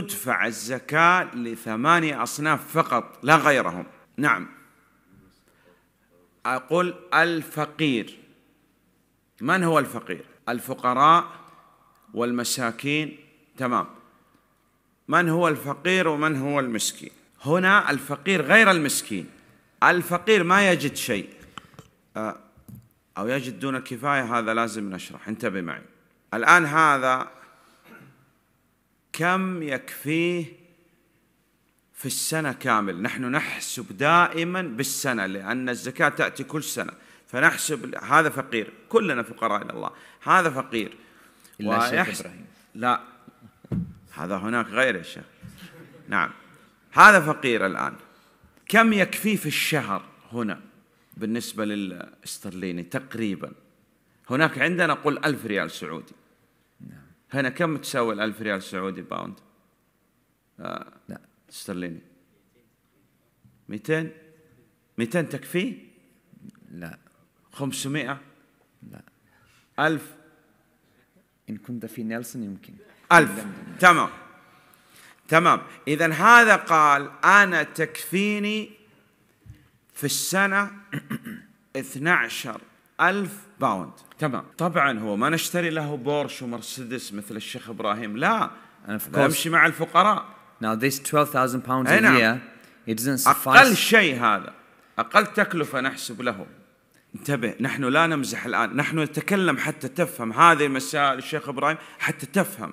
تدفع الزكاة لثمانية أصناف فقط لا غيرهم نعم أقول الفقير من هو الفقير الفقراء والمساكين تمام من هو الفقير ومن هو المسكين هنا الفقير غير المسكين الفقير ما يجد شيء أه، أو يجد دون كفاية هذا لازم نشرح انتبه معي الآن هذا كم يكفيه في السنة كامل نحن نحسب دائما بالسنة لأن الزكاة تأتي كل سنة فنحسب هذا فقير كلنا فقراء إلى الله هذا فقير إلا ويحس... إبراهيم لا هذا هناك غير الشيخ نعم هذا فقير الآن كم يكفيه في الشهر هنا بالنسبة للاسترليني تقريبا هناك عندنا قل ألف ريال سعودي هنا كم تساوي 1000 ريال سعودي باوند آه. لا استرليني 200 200 تكفيه لا 500 لا 1000 إن كنت في نيلسون يمكن 1000 تمام تمام إذا هذا قال أنا تكفيني في السنة 12 ألف باوند تمام طبعا هو ما نشتري له بورش ومرسيدس مثل الشيخ إبراهيم لا أنا أمشي مع الفقراء Now this 12,000 pounds a نعم. year it doesn't suffice أقل شيء هذا أقل تكلفة نحسب له انتبه نحن لا نمزح الآن نحن نتكلم حتى تفهم هذه المسائل الشيخ إبراهيم حتى تفهم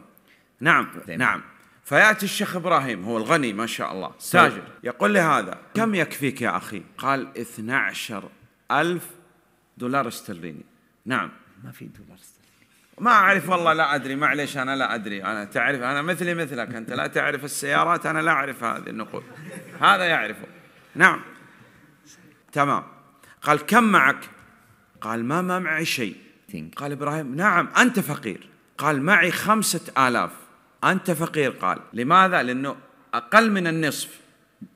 نعم نعم فياتي الشيخ ابراهيم هو الغني ما شاء الله تاجر يقول لهذا كم يكفيك يا اخي؟ قال 12 ألف دولار استرليني نعم ما في دولار استرليني ما أعرف والله لا أدري معليش أنا لا أدري أنا تعرف أنا مثلي مثلك أنت لا تعرف السيارات أنا لا أعرف هذه النقود هذا يعرفه نعم تمام قال كم معك قال ما ما معي شيء قال إبراهيم نعم أنت فقير قال معي خمسة آلاف أنت فقير قال لماذا لأنه أقل من النصف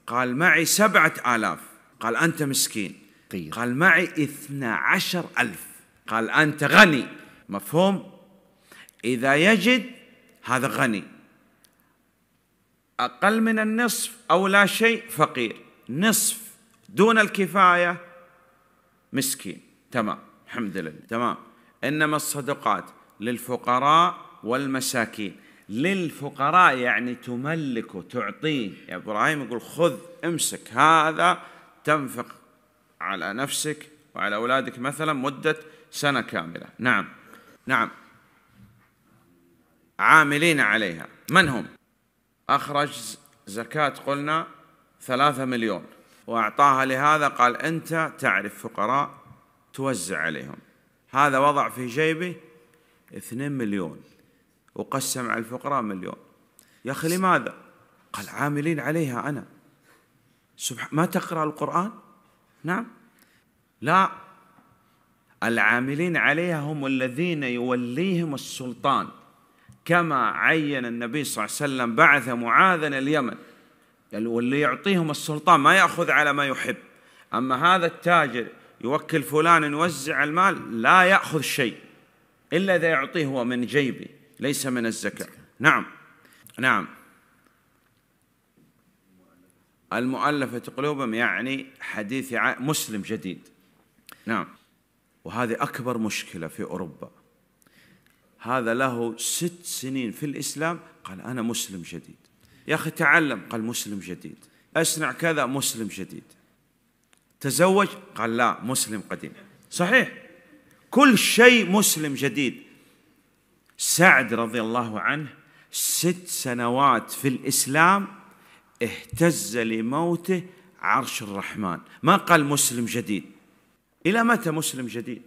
قال معي سبعة آلاف قال أنت مسكين فقير قال معي اثنا عشر ألف قال أنت غني مفهوم إذا يجد هذا غني أقل من النصف أو لا شيء فقير نصف دون الكفاية مسكين تمام الحمد لله تمام إنما الصدقات للفقراء والمساكين للفقراء يعني تملكه تعطيه يا إبراهيم يقول خذ امسك هذا تنفق على نفسك وعلى أولادك مثلا مدة سنة كاملة نعم نعم عاملين عليها من هم أخرج زكاة قلنا ثلاثة مليون وأعطاها لهذا قال أنت تعرف فقراء توزع عليهم هذا وضع في جيبه اثنين مليون وقسم على الفقراء مليون يا أخي لماذا قال عاملين عليها أنا سبحان ما تقرأ القرآن نعم لا العاملين عليها هم الذين يوليهم السلطان كما عين النبي صلى الله عليه وسلم بعث معاذا اليمن واللي يعطيهم السلطان ما ياخذ على ما يحب اما هذا التاجر يوكل فلان يوزع المال لا ياخذ شيء الا اذا يعطيه هو من جيبه ليس من الزكاه نعم نعم المؤلفة قلوبهم يعني حديث مسلم جديد نعم وهذه أكبر مشكلة في أوروبا هذا له ست سنين في الإسلام قال أنا مسلم جديد يا أخي تعلم قال مسلم جديد أصنع كذا مسلم جديد تزوج قال لا مسلم قديم صحيح كل شيء مسلم جديد سعد رضي الله عنه ست سنوات في الإسلام اهتز لموته عرش الرحمن ما قال مسلم جديد إلى متى مسلم جديد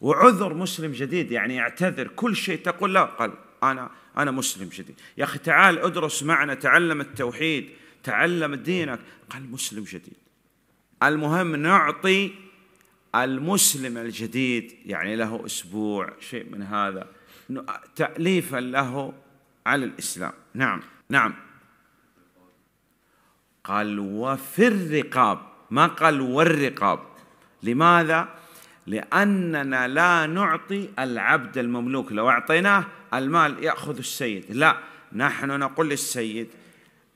وعذر مسلم جديد يعني يعتذر كل شيء تقول لا قال أنا أنا مسلم جديد يا أخي تعال ادرس معنا تعلم التوحيد تعلم دينك قال مسلم جديد المهم نعطي المسلم الجديد يعني له أسبوع شيء من هذا تأليفا له على الإسلام نعم نعم قال وفي الرقاب ما قال والرقاب لماذا؟ لأننا لا نعطي العبد المملوك لو أعطيناه المال يأخذ السيد لا نحن نقول للسيد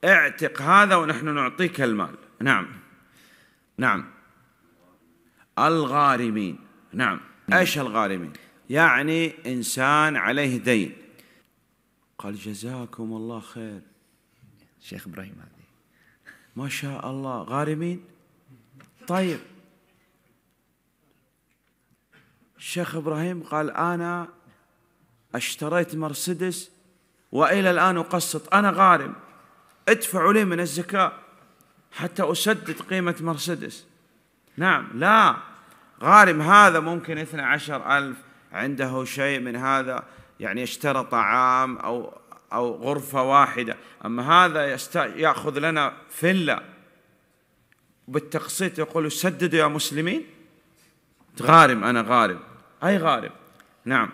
اعتق هذا ونحن نعطيك المال نعم نعم الغارمين نعم ايش الغارمين يعني انسان عليه دين قال جزاكم الله خير شيخ ابراهيم هذه ما شاء الله غارمين طيب الشيخ ابراهيم قال انا اشتريت مرسيدس والى الان اقسط انا غارم ادفعوا لي من الزكاه حتى اسدد قيمه مرسيدس نعم لا غارم هذا ممكن 12 ألف عنده شيء من هذا يعني اشترى طعام أو أو غرفة واحدة أما هذا يأخذ لنا فيلا بالتقسيط يقول سددوا يا مسلمين غارم أنا غارم أي غارم نعم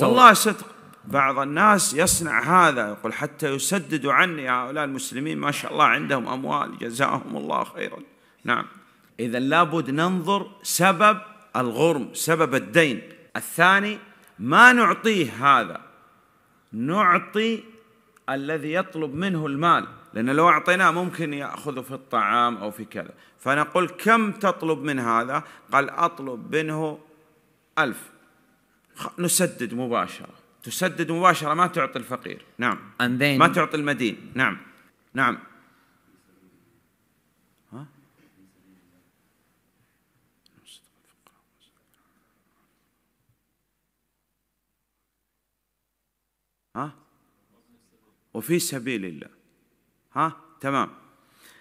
والله صدق بعض الناس يصنع هذا يقول حتى يسددوا عني هؤلاء المسلمين ما شاء الله عندهم أموال جزاهم الله خيرا نعم إذا لابد ننظر سبب الغرم سبب الدين الثاني ما نعطيه هذا نعطي الذي يطلب منه المال لأن لو أعطيناه ممكن يأخذه في الطعام أو في كذا فنقول كم تطلب من هذا قال أطلب منه ألف نسدد مباشرة تسدد مباشرة ما تعطي الفقير نعم And then ما تعطي المدين نعم نعم ها وفي سبيل الله ها تمام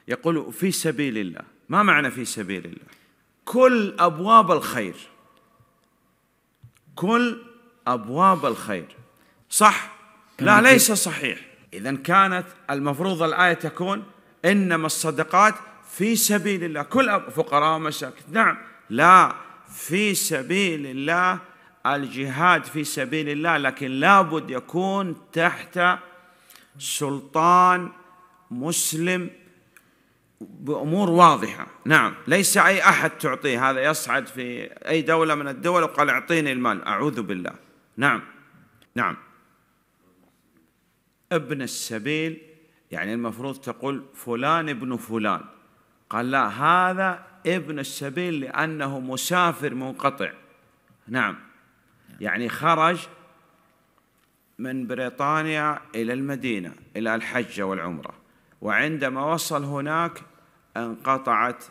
يقول في سبيل الله ما معنى في سبيل الله كل أبواب الخير كل أبواب الخير صح لا ليس صحيح إذا كانت المفروض الآية تكون إنما الصدقات في سبيل الله كل فقراء ومساكين نعم لا في سبيل الله الجهاد في سبيل الله لكن لابد يكون تحت سلطان مسلم بامور واضحه نعم ليس اي احد تعطيه هذا يصعد في اي دوله من الدول وقال اعطيني المال اعوذ بالله نعم نعم ابن السبيل يعني المفروض تقول فلان ابن فلان قال لا هذا ابن السبيل لانه مسافر منقطع نعم يعني خرج من بريطانيا إلى المدينة إلى الحجة والعمرة وعندما وصل هناك انقطعت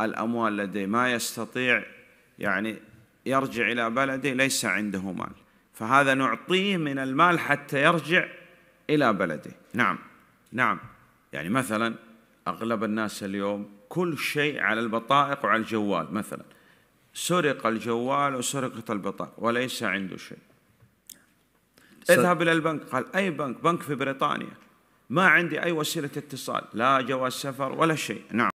الأموال لديه ما يستطيع يعني يرجع إلى بلده ليس عنده مال فهذا نعطيه من المال حتى يرجع إلى بلده نعم نعم يعني مثلا أغلب الناس اليوم كل شيء على البطائق وعلى الجوال مثلا سرق الجوال وسرقت البطاقة وليس عنده شيء اذهب إلى البنك قال أي بنك بنك في بريطانيا ما عندي أي وسيلة اتصال لا جواز سفر ولا شيء نعم